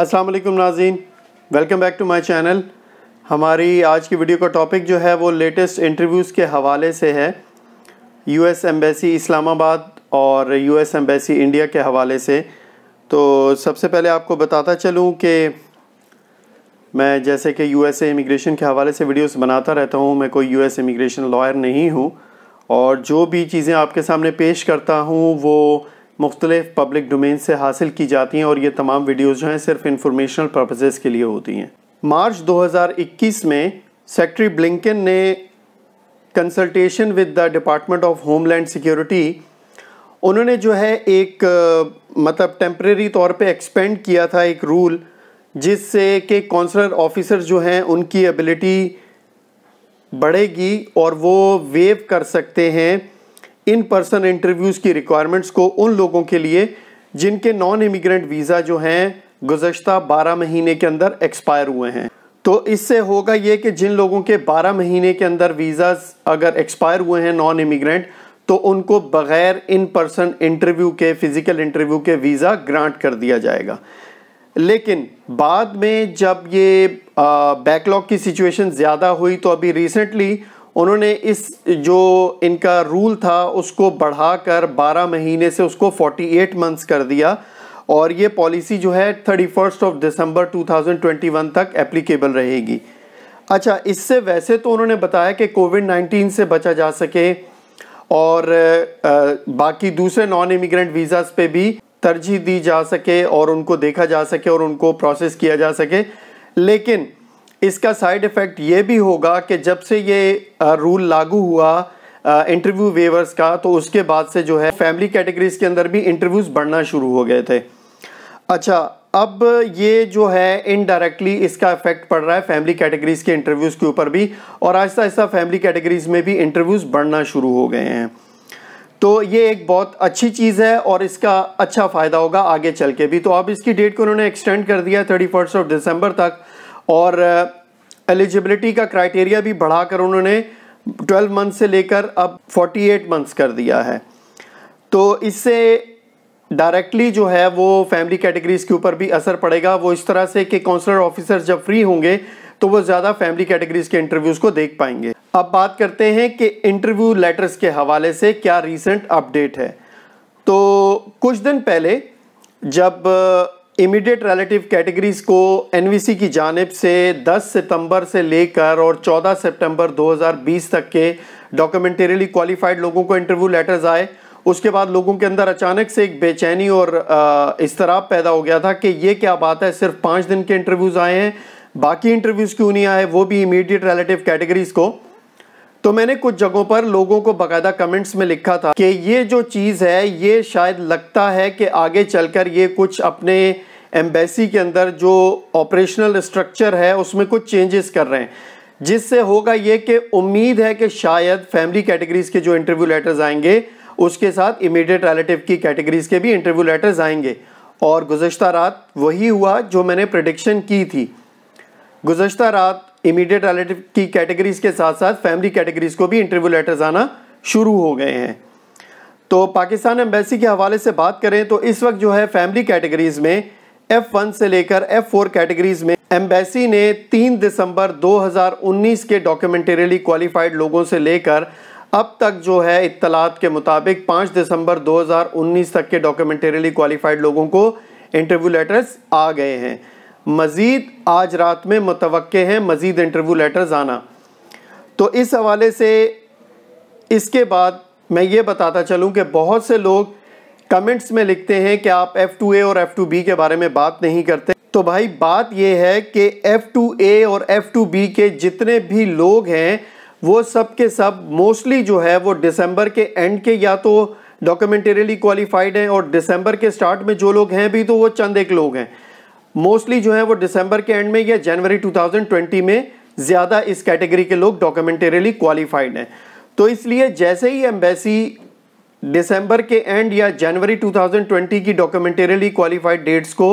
अस्सलाम वालेकुम नाजीन welcome back to my channel हमारी आज की वीडियो का टॉपिक जो है वो लेटेस्ट इंटरव्यूज़ के हवाले से है यूएस एम्बेसी इस्लामाबाद और यूएस एम्बेसी इंडिया के हवाले से तो सबसे पहले आपको बताता चलूँ कि मैं जैसे कि यूएसए इमिग्रेशन के हवाले से वीडियोस बनाता रहता हूँ मैं कोई एस इमिग्रेशन लॉयर नहीं हूँ और जो भी चीज़ें आपके सामने पेश करता हूँ वो मुख्तलिफ पब्लिक डोमेन से हासिल की जाती हैं और ये तमाम वीडियोज़ जो हैं सिर्फ इंफॉर्मेशनल पर्पजेज़ के लिए होती हैं मार्च 2021 में सेक्रेटरी ब्लिंकन ने consultation with the department of homeland security उन्होंने जो है एक मतलब टेम्प्रेरी तौर पे एक्सपेंड किया था एक रूल जिससे कि कौंसलर ऑफिसर जो हैं उनकी एबिलिटी बढ़ेगी और वो वेव कर सकते हैं इन पर्सन इंटरव्यूज़ की रिक्वायरमेंट्स को उन लोगों के लिए जिनके नॉन इमिग्रेंट वीज़ा जो हैं गुजशत 12 महीने के अंदर एक्सपायर हुए हैं तो इससे होगा ये कि जिन लोगों के 12 महीने के अंदर वीज़ा अगर एक्सपायर हुए हैं नॉन इमिग्रेंट तो उनको बग़ैर इन पर्सन इंटरव्यू के फ़िज़िकल इंटरव्यू के वीज़ा ग्रांट कर दिया जाएगा लेकिन बाद में जब ये बैकलॉग की सिचुएशन ज़्यादा हुई तो अभी रिसेंटली उन्होंने इस जो इनका रूल था उसको बढ़ाकर 12 महीने से उसको 48 मंथ्स कर दिया और ये पॉलिसी जो है थर्टी फर्स्ट ऑफ दिसंबर 2021 तक एप्लीकेबल रहेगी अच्छा इससे वैसे तो उन्होंने बताया कि कोविड 19 से बचा जा सके और बाकी दूसरे नॉन इमिग्रेंट वीज़ाज पे भी तरजीह दी जा सके और उनको देखा जा सके और उनको प्रोसेस किया जा सके लेकिन इसका साइड इफ़ेक्ट ये भी होगा कि जब से ये रूल लागू हुआ इंटरव्यू वेवर्स का तो उसके बाद से जो है फैमिली कैटेगरीज के अंदर भी इंटरव्यूज़ बढ़ना शुरू हो गए थे अच्छा अब ये जो है इनडायरेक्टली इसका इफेक्ट पड़ रहा है फैमिली कैटेगरीज के इंटरव्यूज़ के ऊपर भी और आहिस्ता आहिस्ता फैमिली कैटेगरीज में भी इंटरव्यूज़ बढ़ना शुरू हो गए हैं तो ये एक बहुत अच्छी चीज़ है और इसका अच्छा फ़ायदा होगा आगे चल के भी तो अब इसकी डेट को उन्होंने एक्सटेंड कर दिया थर्टी थर्टी ऑफ दिसंबर तक और एलिजिबिलिटी का क्राइटेरिया भी बढ़ाकर उन्होंने 12 मंथ से लेकर अब 48 मंथ्स कर दिया है तो इससे डायरेक्टली जो है वो फैमिली कैटेगरीज़ के ऊपर भी असर पड़ेगा वो इस तरह से कि काउंसलर ऑफिसर जब फ्री होंगे तो वो ज़्यादा फैमिली कैटेगरीज़ के इंटरव्यूज़ को देख पाएंगे अब बात करते हैं कि इंटरव्यू लेटर्स के हवाले से क्या रीसेंट अपडेट है तो कुछ दिन पहले जब इमीडिएट रिलेटिव कैटेगरीज को एन की जानब से 10 सितंबर से लेकर और 14 सितंबर 2020 तक के डॉक्यूमेंटेरियली क्वालिफाइड लोगों को इंटरव्यू लेटर्स आए उसके बाद लोगों के अंदर अचानक से एक बेचैनी और इसतराब पैदा हो गया था कि ये क्या बात है सिर्फ पाँच दिन के इंटरव्यूज़ आए हैं बाकी इंटरव्यूज़ क्यों नहीं आए वो भी इमीडिएट रिलेटिव कैटेगरीज़ को तो मैंने कुछ जगहों पर लोगों को बकायदा कमेंट्स में लिखा था कि ये जो चीज़ है ये शायद लगता है कि आगे चलकर ये कुछ अपने एम्बेसी के अंदर जो ऑपरेशनल स्ट्रक्चर है उसमें कुछ चेंजेस कर रहे हैं जिससे होगा ये कि उम्मीद है कि शायद फैमिली कैटेगरीज के जो इंटरव्यू लेटर्स आएंगे उसके साथ इमीडिएट रिलेटिव की कैटेगरीज के भी इंटरव्यू लेटर्स आएंगे और गुजशत रात वही हुआ जो मैंने प्रडिक्शन की थी गुज्तर रात इमीडिएट रिलेटिव की कैटेगरीज के साथ साथ फैमिली कैटेगरीज को भी इंटरव्यू लेटर्स आना शुरू हो गए हैं तो पाकिस्तान एम्बेसी के हवाले से बात करें तो इस वक्त जो है फैमिली कैटेगरीज में F1 से लेकर F4 कैटेगरीज में एम्बेसी ने 3 दिसंबर 2019 के डॉक्यूमेंटेरियली क्वालिफाइड लोगों से लेकर अब तक जो है इतलात के मुताबिक 5 दिसंबर 2019 तक के डॉक्यूमेंटेरियली क्वालिफाइड लोगों को इंटरव्यू लेटर्स आ गए हैं मज़ीद आज रात में मुतव हैं मज़ीद इंटरव्यू लेटर्स आना तो इस हवाले से इसके बाद मैं ये बताता चलूँ कि बहुत से लोग कमेंट्स में लिखते हैं कि आप F2A और F2B के बारे में बात नहीं करते तो भाई बात यह है कि F2A और F2B के जितने भी लोग हैं वो सब के सब मोस्टली जो है वो दिसंबर के एंड के या तो डॉक्यूमेंटरीली क्वालिफाइड हैं और दिसंबर के स्टार्ट में जो लोग हैं भी तो वो चंद एक लोग हैं मोस्टली जो है वो दिसंबर के एंड में या जनवरी 2020 में ज़्यादा इस कैटेगरी के लोग डॉक्यूमेंटेरियली क्वालिफाइड हैं तो इसलिए जैसे ही एम्बेसी दिसंबर के एंड या जनवरी 2020 की डॉक्यूमेंटेरियली क्वालिफाइड डेट्स को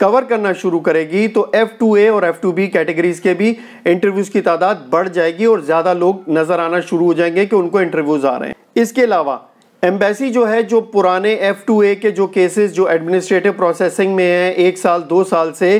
कवर करना शुरू करेगी तो एफ टू ए और एफ टू बी कैटेगरीज के भी इंटरव्यूज की तादाद बढ़ जाएगी और ज़्यादा लोग नज़र आना शुरू हो जाएंगे कि उनको इंटरव्यूज आ रहे हैं इसके अलावा एम्बेसी जो है जो पुराने एफ़ टू ए के जो केसेस जो एडमिनिस्ट्रेटिव प्रोसेसिंग में है एक साल दो साल से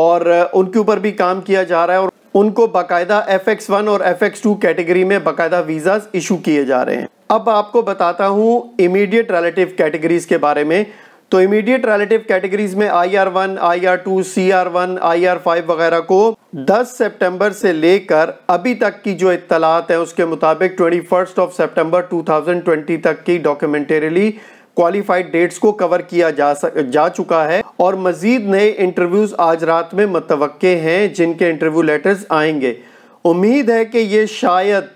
और उनके ऊपर भी काम किया जा रहा है और उनको बाकायदा एफ एक्स वन और एफ एक्स टू कैटेगरी में बाकायदा वीज़ाज इशू किए जा रहे हैं अब आपको बताता हूँ इमीडिएट रिलेटिव कैटेगरीज के बारे में तो इमीडिएट रिलेटिव कैटेगरीज में I R one I R two C R one I R five वगैरह को 10 सितंबर से लेकर अभी तक की जो इतलात है उसके मुताबिक twenty first of September two thousand twenty तक की डॉक्यूमेंटेरली क्वालिफाइड डेट्स को कवर किया जा सक, जा चुका है और मजीद नए इंटरव्यूज आज रात में मतव हैं जिनके इंटरव्यू लेटर्स आएंगे उम्मीद है कि ये शायद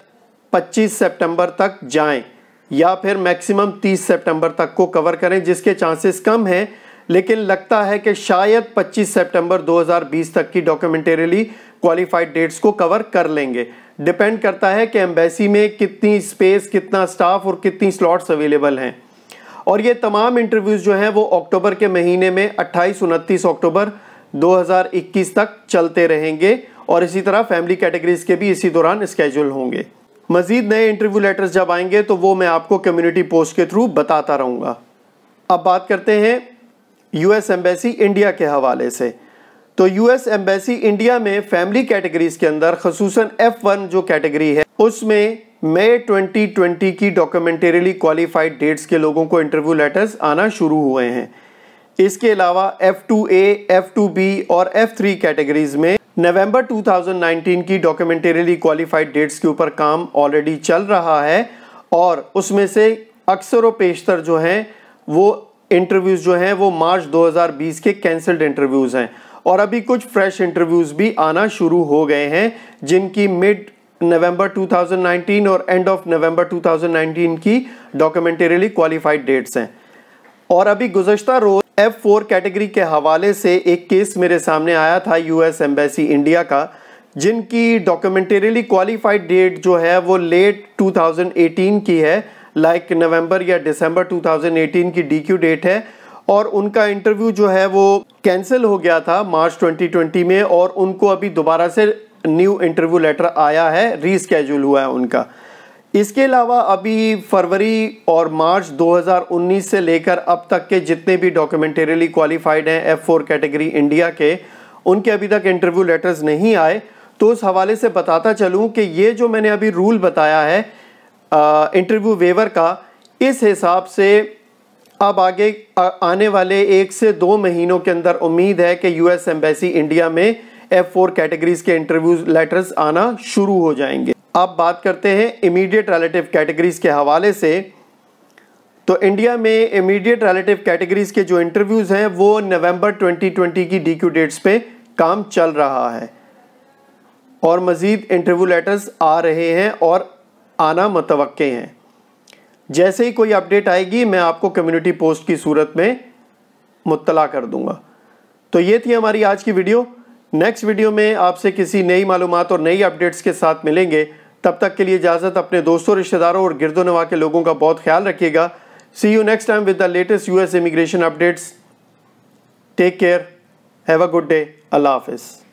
25 सितंबर तक जाएं या फिर मैक्सिमम 30 सितंबर तक को कवर करें जिसके चांसेस कम हैं लेकिन लगता है कि शायद 25 सितंबर 2020 तक की डॉक्यूमेंटेरिली क्वालिफाइड डेट्स को कवर कर लेंगे डिपेंड करता है कि एम्बेसी में कितनी स्पेस कितना स्टाफ और कितनी स्लॉट्स अवेलेबल हैं और ये तमाम इंटरव्यूज़ जो हैं वो अक्टूबर के महीने में अट्ठाईस उनतीस अक्टूबर 2021 तक चलते रहेंगे और इसी तरह फैमिली कैटेगरीज के भी इसी दौरान स्केजल होंगे मज़ीद नए इंटरव्यू लेटर्स जब आएंगे तो वो मैं आपको कम्युनिटी पोस्ट के थ्रू बताता रहूँगा अब बात करते हैं यूएस एम्बेसी इंडिया के हवाले से तो यूएस एम्बेसी इंडिया में फैमिली कैटेगरीज के अंदर खसूस एफ वन जो कैटेगरी है उसमें मई ट्वेंटी की डॉक्यूमेंटेरीली क्वालिफाइड डेट्स के लोगों को इंटरव्यू लेटर्स आना शुरू हुए हैं इसके अलावा F two A F two B और एफ थ्री कैटेगरीज में नवंबर 2019 की डॉक्यूमेंटेरीली क्वालिफाइड डेट्स के ऊपर काम ऑलरेडी चल रहा है और उसमें से अक्सर पेशतर जो हैं वो इंटरव्यूज़ जो हैं वो मार्च 2020 के कैंसल्ड इंटरव्यूज़ हैं और अभी कुछ फ्रेश इंटरव्यूज़ भी आना शुरू हो गए हैं जिनकी मिड नवंबर 2019 और एंड ऑफ नवंबर 2019 की डॉक्यूमेंटेरीली क्वालिफाइड डेट्स हैं और अभी गुजशत रोज़ एफ फोर कैटेगरी के हवाले से एक केस मेरे सामने आया था यूएस एम्बेसी इंडिया का जिनकी डॉक्यूमेंटेरियली क्वालिफाइड डेट जो है वो लेट 2018 की है लाइक like नवंबर या दिसंबर 2018 की डीक्यू डेट है और उनका इंटरव्यू जो है वो कैंसिल हो गया था मार्च 2020 में और उनको अभी दोबारा से न्यू इंटरव्यू लेटर आया है रीस्केड्यूल हुआ है उनका इसके अलावा अभी फरवरी और मार्च 2019 से लेकर अब तक के जितने भी डॉक्यूमेंटेरियली क्वालिफाइड हैं एफ फोर कैटेगरी इंडिया के उनके अभी तक इंटरव्यू लेटर्स नहीं आए तो उस हवाले से बताता चलूँ कि ये जो मैंने अभी रूल बताया है इंटरव्यू वेवर का इस हिसाब से अब आगे आने वाले एक से दो महीनों के अंदर उम्मीद है कि यूएस एम्बेसी इंडिया में एफ फोर कैटेगरीज के इंटरव्यू लेटर्स आना शुरू हो जाएंगे अब बात करते हैं इमीडिएट रिलेटिव कैटेगरीज के हवाले से तो इंडिया में इमीडिएट रिलेटिव कैटेगरीज के जो इंटरव्यूज़ हैं वो नवंबर 2020 की डीक्यू डेट्स पे काम चल रहा है और मज़ीद इंटरव्यू लेटर्स आ रहे हैं और आना मतव हैं जैसे ही कोई अपडेट आएगी मैं आपको कम्युनिटी पोस्ट की सूरत में मुतला कर दूंगा तो ये थी हमारी आज की वीडियो नेक्स्ट वीडियो में आपसे किसी नई मालूम और नई अपडेट्स के साथ मिलेंगे तब तक के लिए इजाज़त अपने दोस्तों रिश्तेदारों और गिरदो नवा के लोगों का बहुत ख्याल रखिएगा see you next time with the latest US immigration updates take care have a good day अल्लाह हाफिज़